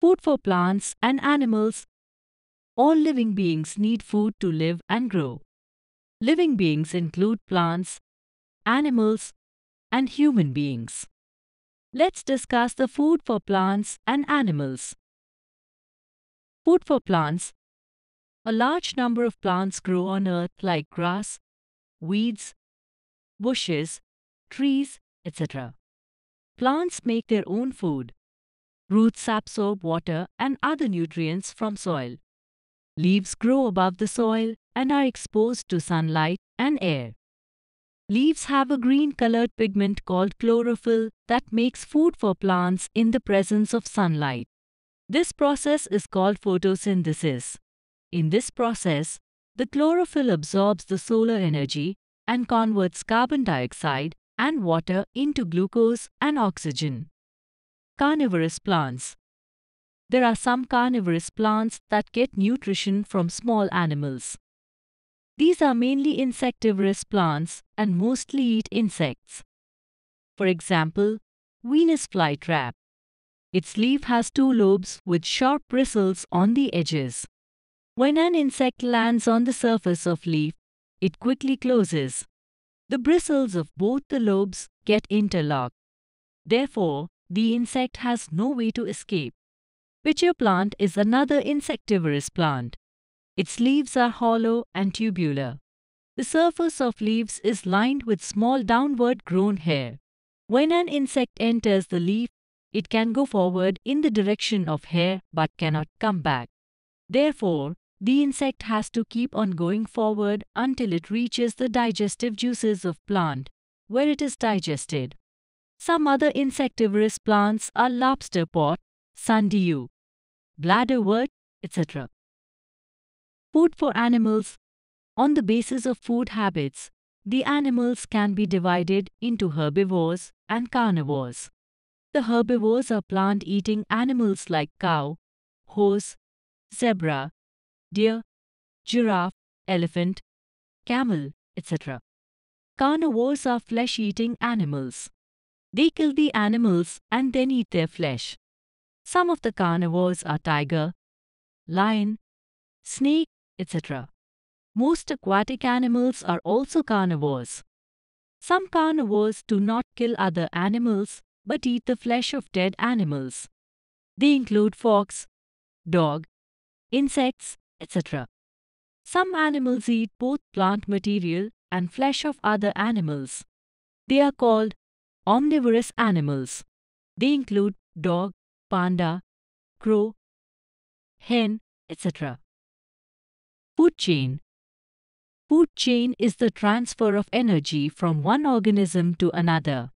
food for plants and animals. All living beings need food to live and grow. Living beings include plants, animals, and human beings. Let's discuss the food for plants and animals. Food for plants A large number of plants grow on earth like grass, weeds, bushes, trees, etc. Plants make their own food. Roots absorb water and other nutrients from soil. Leaves grow above the soil and are exposed to sunlight and air. Leaves have a green colored pigment called chlorophyll that makes food for plants in the presence of sunlight. This process is called photosynthesis. In this process, the chlorophyll absorbs the solar energy and converts carbon dioxide and water into glucose and oxygen. Carnivorous plants. There are some carnivorous plants that get nutrition from small animals. These are mainly insectivorous plants and mostly eat insects. For example, Venus flytrap. Its leaf has two lobes with sharp bristles on the edges. When an insect lands on the surface of leaf, it quickly closes. The bristles of both the lobes get interlocked. Therefore, the insect has no way to escape. Pitcher plant is another insectivorous plant. Its leaves are hollow and tubular. The surface of leaves is lined with small downward grown hair. When an insect enters the leaf, it can go forward in the direction of hair but cannot come back. Therefore, the insect has to keep on going forward until it reaches the digestive juices of plant, where it is digested. Some other insectivorous plants are lobster pot, sundew, bladderwort, etc. Food for animals On the basis of food habits, the animals can be divided into herbivores and carnivores. The herbivores are plant-eating animals like cow, horse, zebra, deer, giraffe, elephant, camel, etc. Carnivores are flesh-eating animals. They kill the animals and then eat their flesh. Some of the carnivores are tiger, lion, snake, etc. Most aquatic animals are also carnivores. Some carnivores do not kill other animals but eat the flesh of dead animals. They include fox, dog, insects, etc. Some animals eat both plant material and flesh of other animals. They are called omnivorous animals. They include dog, panda, crow, hen, etc. Food chain Food chain is the transfer of energy from one organism to another.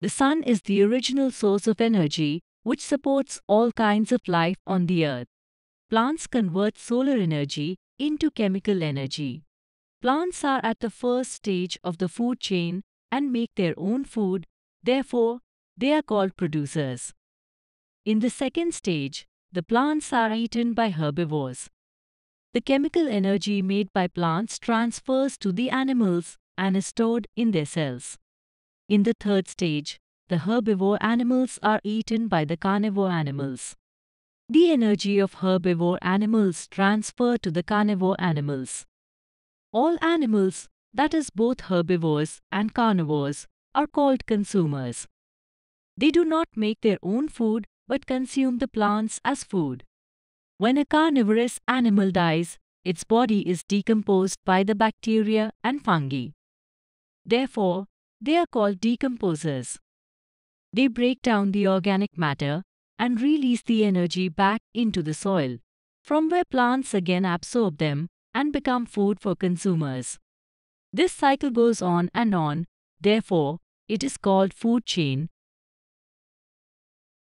The sun is the original source of energy which supports all kinds of life on the earth. Plants convert solar energy into chemical energy. Plants are at the first stage of the food chain and make their own food, therefore, they are called producers. In the second stage, the plants are eaten by herbivores. The chemical energy made by plants transfers to the animals and is stored in their cells. In the third stage, the herbivore animals are eaten by the carnivore animals. The energy of herbivore animals transfer to the carnivore animals. All animals, that is both herbivores and carnivores, are called consumers. They do not make their own food but consume the plants as food. When a carnivorous animal dies, its body is decomposed by the bacteria and fungi. Therefore, they are called decomposers. They break down the organic matter and release the energy back into the soil, from where plants again absorb them and become food for consumers. This cycle goes on and on, therefore, it is called food chain,